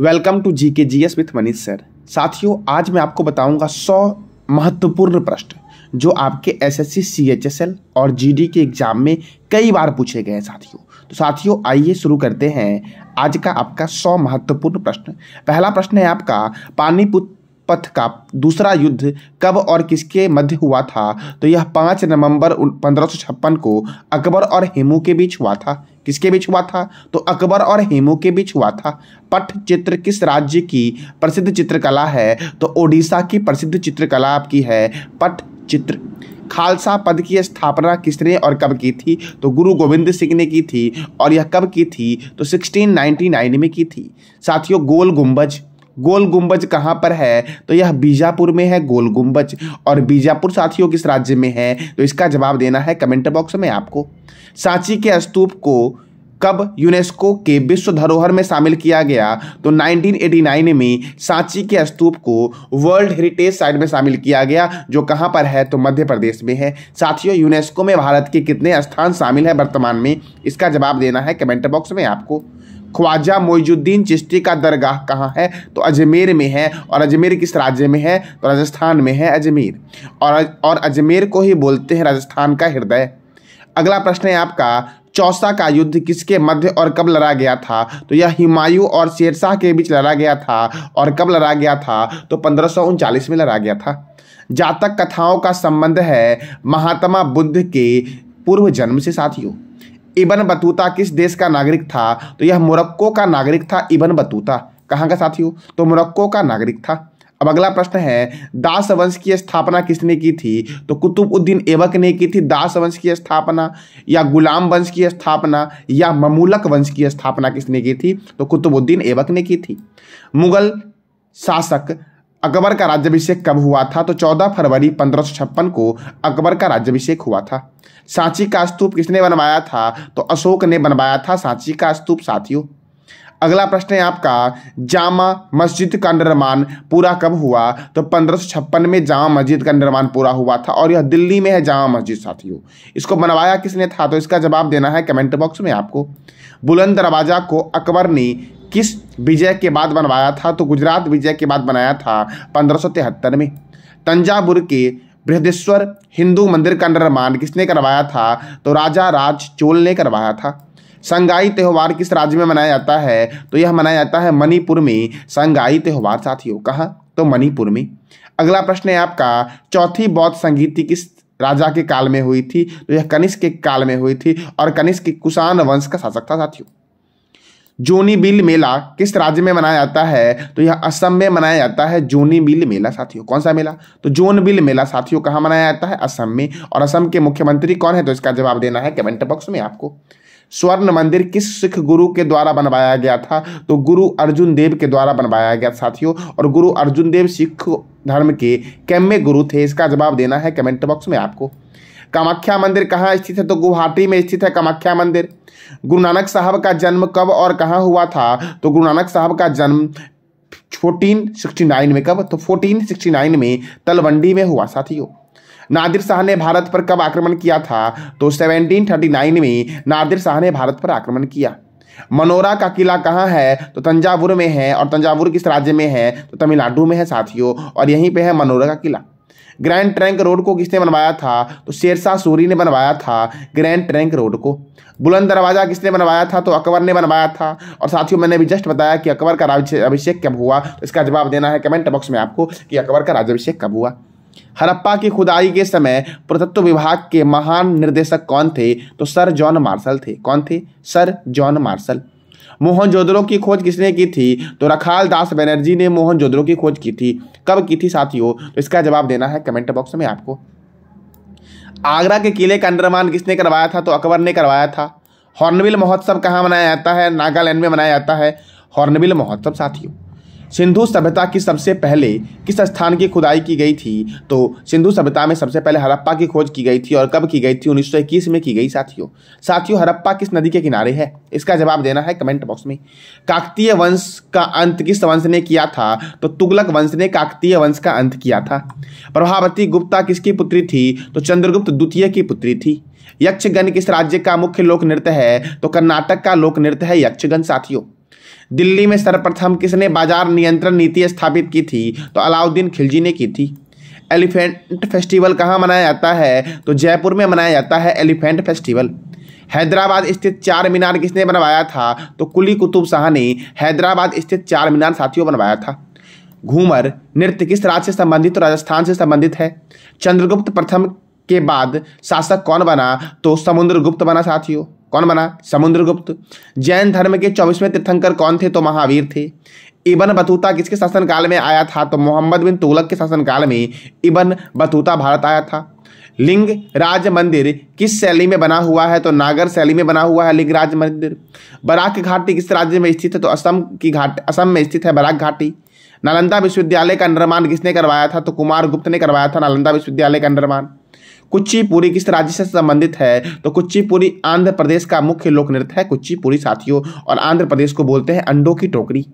welcome to G K G S with Manish sir साथियों आज मैं आपको बताऊंगा सौ महत्वपूर्ण प्रश्न जो आपके एसएससी, सीएचएसएल और जीडी के एग्जाम में कई बार पूछे गए हैं साथियों तो साथियों आइए शुरू करते हैं आज का आपका सौ महत्वपूर्ण प्रश्न पहला प्रश्न है आपका पानीपुत पथ का दूसरा युद्ध कब और किसके मध्य हुआ था तो यह पाँच नवंबर पंद्रह को अकबर और हेमू के बीच हुआ था किसके बीच हुआ था तो अकबर और हेमू के बीच हुआ था पट चित्र किस राज्य की प्रसिद्ध चित्रकला है तो ओडिशा की प्रसिद्ध चित्रकला आपकी है पट चित्र खालसा पद की स्थापना किसने और कब की थी तो गुरु गोविंद सिंह ने की थी और यह कब की थी तो 1699 में की थी साथियों गोल गुंबज गोल गुंबज कहाँ पर है तो यह बीजापुर में है गोल गुंबज और बीजापुर साथियों किस राज्य में है तो इसका जवाब देना है कमेंट बॉक्स में आपको सांची के स्तूप को कब यूनेस्को के विश्व धरोहर में शामिल किया गया तो 1989 में सांची के स्तूप को वर्ल्ड हेरिटेज साइट में शामिल किया गया जो कहां पर है तो मध्य प्रदेश में है साथियों यूनेस्को में भारत के कितने स्थान शामिल है वर्तमान में इसका जवाब देना है कमेंट बॉक्स में आपको ख्वाजा मोजुद्दीन चिश्ती का दरगाह कहाँ है तो अजमेर में है और अजमेर किस राज्य में है तो राजस्थान में है अजमेर और और अजमेर को ही बोलते हैं राजस्थान का हृदय अगला प्रश्न है आपका चौसा का युद्ध किसके मध्य और कब लड़ा गया था तो यह हिमायू और शेरशाह के बीच लड़ा गया था और कब लड़ा गया था तो पंद्रह में लड़ा गया था जातक कथाओं का संबंध है महात्मा बुद्ध के पूर्व जन्म से साथियों इबन बतूता किस देश का नागरिक था तो यह मोरक्को का नागरिक था इबन बतूता कहाँ का साथियों तो मोरक्को का नागरिक था अब अगला प्रश्न है दास वंश की स्थापना किसने की थी तो कुतुबुद्दीन एबक ने की थी दास वंश की स्थापना या गुलाम वंश की स्थापना या ममूलक वंश की स्थापना किसने की थी तो कुतुबुद्दीन एबक ने की थी मुगल शासक अकबर का राज्यभिषेक कब हुआ था तो 14 फरवरी पंद्रह को अकबर का राज्यभिषेक हुआ था सांची का स्तूप किसने बनवाया था तो अशोक ने बनवाया था सांची का स्तूप साथियों अगला प्रश्न है आपका जामा मस्जिद का निर्माण पूरा कब हुआ तो पंद्रह में जामा मस्जिद का निर्माण पूरा हुआ था और यह दिल्ली में है जामा मस्जिद साथियों इसको बनवाया किसने था तो इसका जवाब देना है कमेंट बॉक्स में आपको बुलंद दरवाजा को अकबर ने किस विजय के बाद बनवाया था तो गुजरात विजय के बाद बनाया था पंद्रह में तंजावुर के बृहदेश्वर हिंदू मंदिर का निर्माण किसने करवाया था तो राजा राज चोल ने करवाया था संगाई त्यौहार किस राज्य में मनाया जाता है तो यह मनाया जाता है मणिपुर में संगाई त्यौहार साथियों कहाँ तो मणिपुर में अगला प्रश्न है आपका चौथी बौद्ध संगीति किस राजा के काल में हुई थी तो यह कनिष्क के काल में हुई थी और कनिष्क कुषाण वंश का शासक था साथियों जोनी बिल मेला किस राज्य में मनाया जाता है तो यह असम में मनाया जाता है जोनी बिल मेला साथियों कौन सा मेला तो जोन बिल मेला साथियों कहाँ मनाया जाता है असम में और असम के मुख्यमंत्री कौन है तो इसका जवाब देना है कमेंट बॉक्स में आपको स्वर्ण मंदिर किस सिख गुरु के द्वारा बनवाया गया था तो गुरु अर्जुन देव के द्वारा बनवाया गया साथियों और गुरु अर्जुन देव सिख धर्म के कैमे गुरु थे इसका जवाब देना है कमेंट बॉक्स में आपको कामाख्या मंदिर कहाँ स्थित है तो गुवाहाटी में स्थित है कामाख्या मंदिर गुरु नानक साहब का जन्म कब और कहाँ हुआ था तो गुरु नानक साहब का जन्म फोर्टीन सिक्सटी नाइन में कब तो फोर्टीन सिक्सटी नाइन में तलवंडी में हुआ साथियों नादिर शाह ने भारत पर कब आक्रमण किया था तो 1739 में नादिर शाह ने भारत पर आक्रमण किया मनोरा का किला कहाँ है तो तंजावुर में है और तंजावुर किस राज्य में है तो तमिलनाडु में है साथियों और यहीं पे है मनोरा का किला ग्रैंड ट्रैंक रोड को किसने बनवाया था तो शेरशाह सूरी ने बनवाया था ग्रैंड ट्रैंक रोड को बुलंद दरवाज़ा किसने बनवाया था तो अकबर ने बनवाया था और साथियों मैंने अभी जस्ट बताया कि अकबर का अभिषेक कब हुआ तो इसका जवाब देना है कमेंट बॉक्स में आपको कि अकबर का राजाभिषेक कब हुआ हरप्पा की खुदाई के समय पुरातत्व विभाग के महान निर्देशक कौन थे तो सर जॉन मार्शल थे कौन थे सर जॉन मार्शल मोहनजोदड़ो की खोज किसने की थी तो रखाल दास बनर्जी ने मोहनजोदड़ो की खोज की थी कब की थी साथियों तो इसका जवाब देना है कमेंट बॉक्स में आपको आगरा के किले का निर्माण किसने करवाया था तो अकबर ने करवाया था हॉर्नबिल महोत्सव कहाँ मनाया जाता है नागालैंड में मनाया जाता है हॉर्नबिल महोत्सव साथियों सिंधु सभ्यता की सबसे पहले किस स्थान की खुदाई की गई थी तो सिंधु सभ्यता में सबसे पहले हड़प्पा की खोज की गई थी और कब की गई थी इक्कीस में की गई साथियों साथियों हड़प्पा किस नदी के किनारे है इसका जवाब देना है कमेंट बॉक्स में काकतीय वंश का अंत किस वंश ने किया था तो तुगलक वंश ने काकतीय वंश का अंत किया था प्रभावती गुप्ता किसकी पुत्री थी तो चंद्रगुप्त द्वितीय की पुत्री थी यक्षगण किस राज्य का मुख्य लोक नृत्य है तो कर्नाटक का लोक नृत्य है यक्षगण साथियों दिल्ली में सर्वप्रथम किसने बाजार नियंत्रण नीति स्थापित की थी तो अलाउद्दीन खिलजी ने की थी एलिफेंट फेस्टिवल कहाँ मनाया जाता है तो जयपुर में मनाया जाता है एलिफेंट फेस्टिवल हैदराबाद स्थित चार मीनार किसने बनवाया था तो कुली कुतुब शाह ने हैदराबाद स्थित चार मीनार साथियों बनवाया था घूमर नृत्य किस राज्य से संबंधित तो राजस्थान से संबंधित है चंद्रगुप्त प्रथम के बाद शासक कौन बना तो समुद्रगुप्त बना साथियों कौन बना समुद्रगुप्त जैन धर्म के चौबीसवें तीर्थंकर कौन थे तो महावीर थे इबन बतूता किसके शासनकाल में आया था तो मोहम्मद बिन तुगलक के शासनकाल में इबन बतूता भारत आया था लिंग राज मंदिर किस शैली में बना हुआ है तो नागर शैली में बना हुआ है लिंगराज मंदिर बराक घाटी किस राज्य में स्थित है तो असम की घाट असम में स्थित है बराक घाटी नालंदा विश्वविद्यालय का निर्माण किसने करवाया था तो कुमार गुप्त ने करवाया था नालंदा विश्वविद्यालय का निर्माण कुचिपुरी किस राज्य से संबंधित है तो कुचिपुरी आंध्र प्रदेश का मुख्य लोक नृत्य है कुचिपुरी साथियों और आंध्र प्रदेश को बोलते हैं अंडों की टोकरी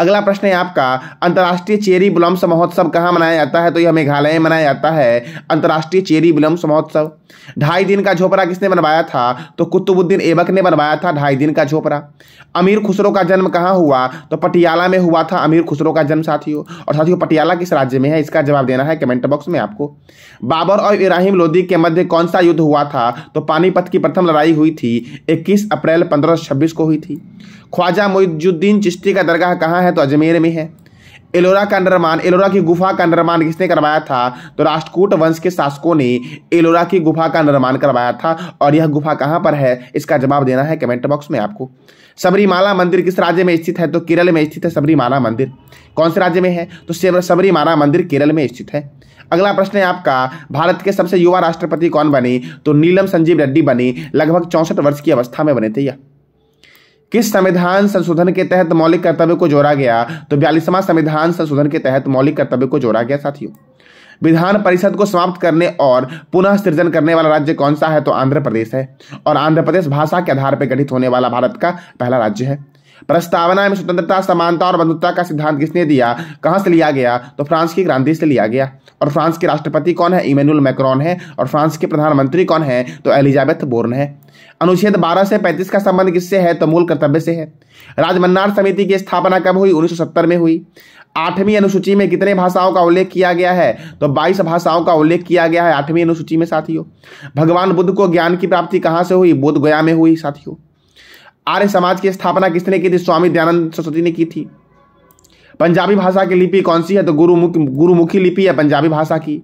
अगला प्रश्न है आपका अंतर्राष्ट्रीय चेरी बुलम्स महोत्सव कहाँ मनाया जाता है तो यह मेघालय में मनाया जाता है अंतर्राष्ट्रीय चेरी बुलम्स महोत्सव ढाई दिन का झोपड़ा किसने बनवाया था तो कुतुबुद्दीन एबक ने बनवाया था ढाई दिन का झोपड़ा अमीर खुसरो का जन्म कहाँ हुआ तो पटियाला में हुआ था अमीर खुसरो का जन्म साथियों और साथियों पटियाला किस राज्य में है इसका जवाब देना है कमेंट बॉक्स में आपको बाबर और इब्राहिम लोदी के मध्य कौन सा युद्ध हुआ था तो पानीपत की प्रथम लड़ाई हुई थी इक्कीस अप्रैल पंद्रह को हुई थी ख्वाजा मोजुद्दीन चिश्ती का दरगाह कहाँ है तो अजमेर में है एलोरा का निर्माण एलोरा की गुफा का निर्माण किसने करवाया था तो राष्ट्रकूट वंश के शासकों ने एलोरा की गुफा का निर्माण करवाया था और यह गुफा कहाँ पर है इसका जवाब देना है कमेंट बॉक्स में आपको सबरीमाला मंदिर किस राज्य में स्थित है तो केरल में स्थित है सबरीमाला मंदिर कौन से राज्य में है तो सबरीमाला मंदिर केरल में स्थित है अगला प्रश्न है आपका भारत के सबसे युवा राष्ट्रपति कौन बने तो नीलम संजीव रेड्डी बने लगभग चौंसठ वर्ष की अवस्था में बने थे यह किस संविधान संशोधन के तहत मौलिक कर्तव्य को जोड़ा गया तो बयालीसवां संविधान संशोधन के तहत मौलिक कर्तव्य को जोड़ा गया साथियों विधान परिषद को समाप्त करने और पुनः सृजन करने वाला राज्य कौन सा है तो आंध्र प्रदेश है और आंध्र प्रदेश भाषा के आधार पर गठित होने वाला भारत का पहला राज्य है प्रस्तावना में स्वतंत्रता समानता और बंधुता का सिद्धांत किसने दिया कहां से लिया गया तो फ्रांस की क्रांति से लिया गया और फ्रांस के राष्ट्रपति कौन है इमेनुअल मैक्रॉन है और फ्रांस के प्रधानमंत्री कौन है तो एलिजाबेथ बोर्न है अनुच्छेद 12 से 35 का संबंध किससे है तो मूल कर्तव्य से है राजमन्नार समिति की स्थापना कब हुई 1970 में हुई आठवीं अनुसूची में कितने भाषाओं का उल्लेख किया गया है तो 22 भाषाओं का उल्लेख किया गया है आठवीं अनुसूची में साथियों भगवान बुद्ध को ज्ञान की प्राप्ति कहाँ से हुई बोध गया में हुई साथियों आर्य समाज की स्थापना किसने की थी स्वामी दयानंद सरस्वती ने की थी पंजाबी भाषा की लिपि कौन सी है तो गुरुमुखी गुरुमुखी लिपि है पंजाबी भाषा की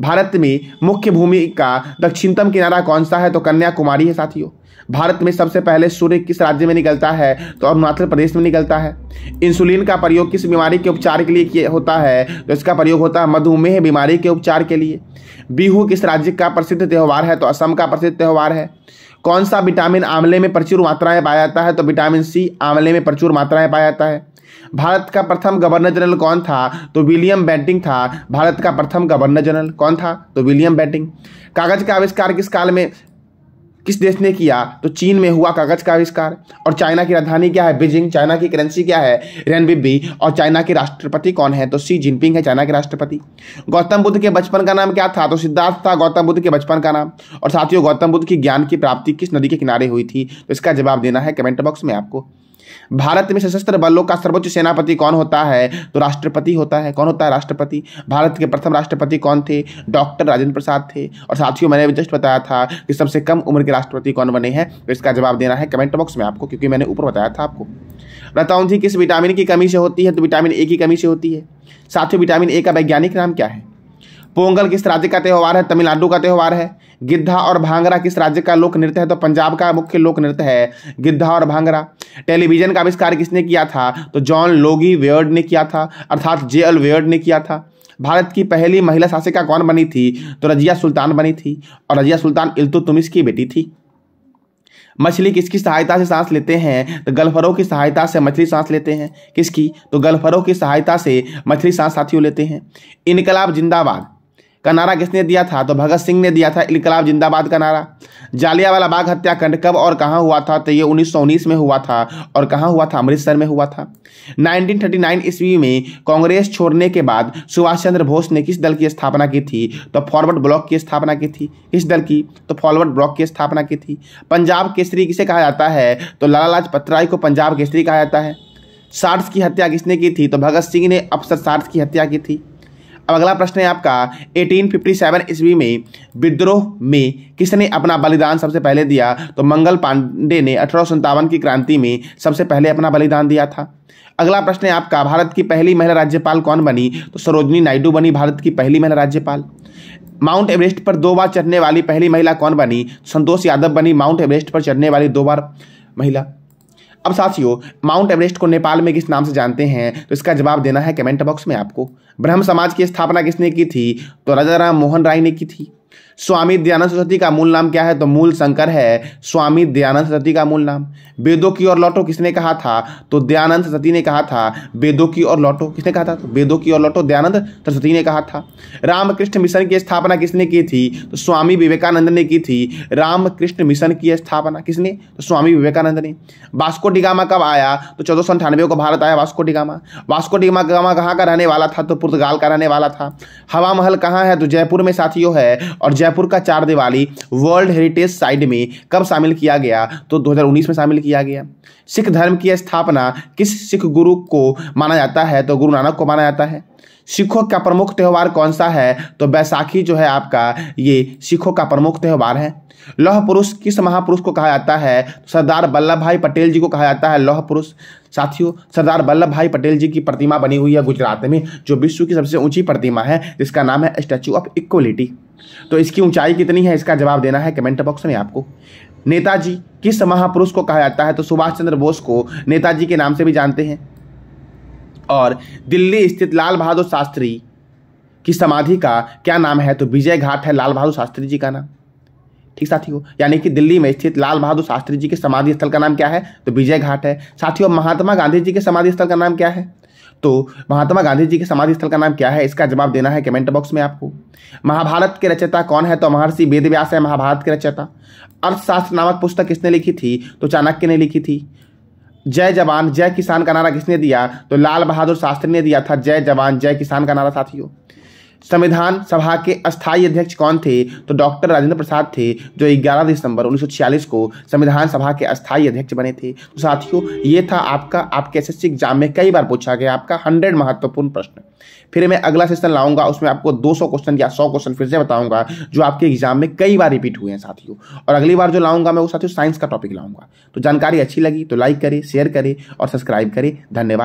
भारत में मुख्य भूमि का दक्षिणतम किनारा कौन सा है तो कन्याकुमारी है साथियों भारत में सबसे पहले सूर्य किस राज्य में निकलता है तो अरुणाचल प्रदेश में निकलता है इंसुलिन का प्रयोग किस बीमारी के उपचार के लिए होता है तो इसका प्रयोग होता है मधुमेह बीमारी के उपचार के लिए बिहू किस राज्य का प्रसिद्ध त्यौहार है तो असम का प्रसिद्ध त्यौहार है कौन सा विटामिन आंवले में प्रचुर मात्रा में पाया जाता है तो विटामिन सी आंवले में प्रचुर मात्रा में पाया जाता है भारत का प्रथम गवर्नर जनरल कौन था तो विलियम बैंटिंग था भारत का प्रथम गवर्नर जनरल कौन था तो विलियम बैंटिंग कागज का आविष्कार किस काल में किस देश ने किया तो चीन में हुआ कागज का आविष्कार और चाइना की राजधानी क्या है बीजिंग चाइना की करेंसी क्या है रेनबिबी और चाइना के राष्ट्रपति कौन है तो सी जिनपिंग है चाइना के राष्ट्रपति गौतम बुद्ध के बचपन का नाम क्या था तो सिद्धार्थ था गौतम बुद्ध के बचपन का नाम और साथियों गौतम बुद्ध की ज्ञान की प्राप्ति किस नदी के किनारे हुई थी तो इसका जवाब देना है कमेंट बॉक्स में आपको भारत में सशस्त्र बलों का सर्वोच्च सेनापति कौन होता है तो राष्ट्रपति होता है कौन होता है राष्ट्रपति भारत के प्रथम राष्ट्रपति कौन थे डॉक्टर राजेंद्र प्रसाद थे और साथियों मैंने जस्ट बताया था कि सबसे कम उम्र के राष्ट्रपति कौन बने हैं तो इसका जवाब देना है कमेंट बॉक्स में आपको क्योंकि मैंने ऊपर बताया था आपको जी किस विटामिन की कमी से होती है तो विटामिन ए की कमी से होती है साथियों विटामिन ए का वैज्ञानिक नाम क्या है पोंगल किस राज्य का त्यौहार है तमिलनाडु का त्यौहार है गिद्धा और भांगरा किस राज्य का लोक नृत्य है तो पंजाब का मुख्य लोक नृत्य है गिद्धा और भांगरा टेलीविजन का आविष्कार किसने किया था तो जॉन लोगी वेयर्ड ने किया था अर्थात जे एल वेयर्ड ने किया था भारत की पहली महिला शासिका कौन बनी थी तो रजिया सुल्तान बनी थी और रजिया सुल्तान इल्तु तुमिस की बेटी थी मछली किसकी सहायता से सांस लेते हैं तो गल्फरों की सहायता से मछली सांस लेते हैं किसकी तो गल्फरों की सहायता से मछली सांस साथियों लेते हैं इनकलाब जिंदाबाद का नारा किसने दिया था तो भगत सिंह ने दिया था इनकलाब जिंदाबाद का नारा जालियावाला बाग हत्याकांड कब और कहाँ हुआ था तो ये उन्नीस में हुआ था और कहाँ हुआ था अमृतसर में हुआ था 1939 ईस्वी में कांग्रेस छोड़ने के बाद सुभाष चंद्र बोस ने किस दल की स्थापना की थी तो फॉरवर्ड ब्लॉक की स्थापना की थी किस दल की तो फॉरवर्ड ब्लॉक की स्थापना की थी पंजाब केसरी किसे कहा जाता है तो लाला लाजपत राय को पंजाब केसरी कहा जाता है सार्स की हत्या किसने की थी तो भगत सिंह ने अफसर सार्स की हत्या की थी अब अगला प्रश्न है आपका 1857 ईस्वी में विद्रोह में किसने अपना बलिदान सबसे पहले दिया तो मंगल पांडे ने अठारह की क्रांति में सबसे पहले अपना बलिदान दिया था अगला प्रश्न है आपका भारत की पहली महिला राज्यपाल कौन बनी तो सरोजनी नायडू बनी भारत की पहली महिला राज्यपाल माउंट एवरेस्ट पर दो बार चढ़ने वाली पहली महिला कौन बनी तो संतोष यादव बनी माउंट एवरेस्ट पर चढ़ने वाली दो बार महिला अब साथियों माउंट एवरेस्ट को नेपाल में किस नाम से जानते हैं तो इसका जवाब देना है कमेंट बॉक्स में आपको ब्रह्म समाज की स्थापना किसने की थी तो राजा राम मोहन राय ने की थी स्वामी दयानंद सरस्वती का मूल नाम क्या है तो मूल शंकर है स्वामी दयानंद सरस्वती का मूल नाम वेदों की ओर लौटो किसने कहा था तो दयानंद सरस्वती ने कहा था वेदों की ओर लौटो किसने कहा था तो वेदों की ओर लौटो दयानंद सरस्वती ने कहा था रामकृष्ण मिशन की स्थापना किसने की थी तो स्वामी विवेकानंद ने की थी रामकृष्ण मिशन की स्थापना किसने तो स्वामी विवेकानंद ने वास्को डिगामा कब आया तो चौदह को भारत आया वास्को डिगामा वास्को डिगामा कहाँ का रहने वाला था तो पुर्तगाल का रहने वाला था हवा महल कहाँ है तो जयपुर में साथियों है और जयपुर का चार दिवाली वर्ल्ड हेरिटेज साइट में कब शामिल किया गया तो 2019 में शामिल किया गया सिख धर्म की स्थापना किस सिख गुरु को माना जाता है तो गुरु नानक को माना जाता है सिखों का प्रमुख त्यौहार कौन सा है तो बैसाखी जो है आपका ये सिखों का प्रमुख त्यौहार है लौह पुरुष किस महापुरुष को कहा जाता है तो सरदार वल्लभ भाई पटेल जी को कहा जाता है लौह पुरुष साथियों सरदार वल्लभ भाई पटेल जी की प्रतिमा बनी हुई है गुजरात में जो विश्व की सबसे ऊंची प्रतिमा है जिसका नाम है स्टैचू ऑफ इक्वलिटी तो इसकी ऊंचाई कितनी है इसका जवाब देना है कमेंट बॉक्स में आपको नेताजी किस महापुरुष को कहा जाता है तो सुभाष चंद्र बोस को नेताजी के नाम से भी जानते हैं और दिल्ली स्थित लाल बहादुर शास्त्री की समाधि का क्या नाम है तो विजय घाट है लाल बहादुर शास्त्री जी का नाम ठीक साथियों यानी कि दिल्ली में स्थित लाल बहादुर शास्त्री जी के समाधि स्थल का नाम क्या है तो विजय घाट है साथियों महात्मा गांधी जी के समाधि स्थल का नाम क्या है तो महात्मा गांधी जी के समाधि स्थल का नाम क्या है इसका जवाब देना है कमेंट बॉक्स में आपको महाभारत के रचयिता कौन है तो महर्षि वेद व्यास है महाभारत के रचयिता अर्थशास्त्र नामक पुस्तक किसने लिखी थी तो चाणक्य ने लिखी थी जय जवान जय किसान का नारा किसने दिया तो लाल बहादुर शास्त्री ने दिया था जय जवान जय किसान का नारा साथियों संविधान सभा के अस्थायी अध्यक्ष कौन थे तो डॉक्टर राजेंद्र प्रसाद थे जो 11 दिसंबर 1946 को संविधान सभा के अस्थायी अध्यक्ष बने थे तो साथियों ये था आपका आपके एस एग्जाम में कई बार पूछा गया आपका हंड्रेड महत्वपूर्ण प्रश्न फिर मैं अगला सेशन लाऊंगा उसमें आपको 200 क्वेश्चन या 100 क्वेश्चन फिर से बताऊंगा जो आपके एग्जाम में कई बार रिपीट हुए हैं साथियों और अगली बार जो लाऊंगा मैं वो साथियों साइंस का टॉपिक लाऊंगा तो जानकारी अच्छी लगी तो लाइक करें शेयर करें और सब्सक्राइब करें धन्यवाद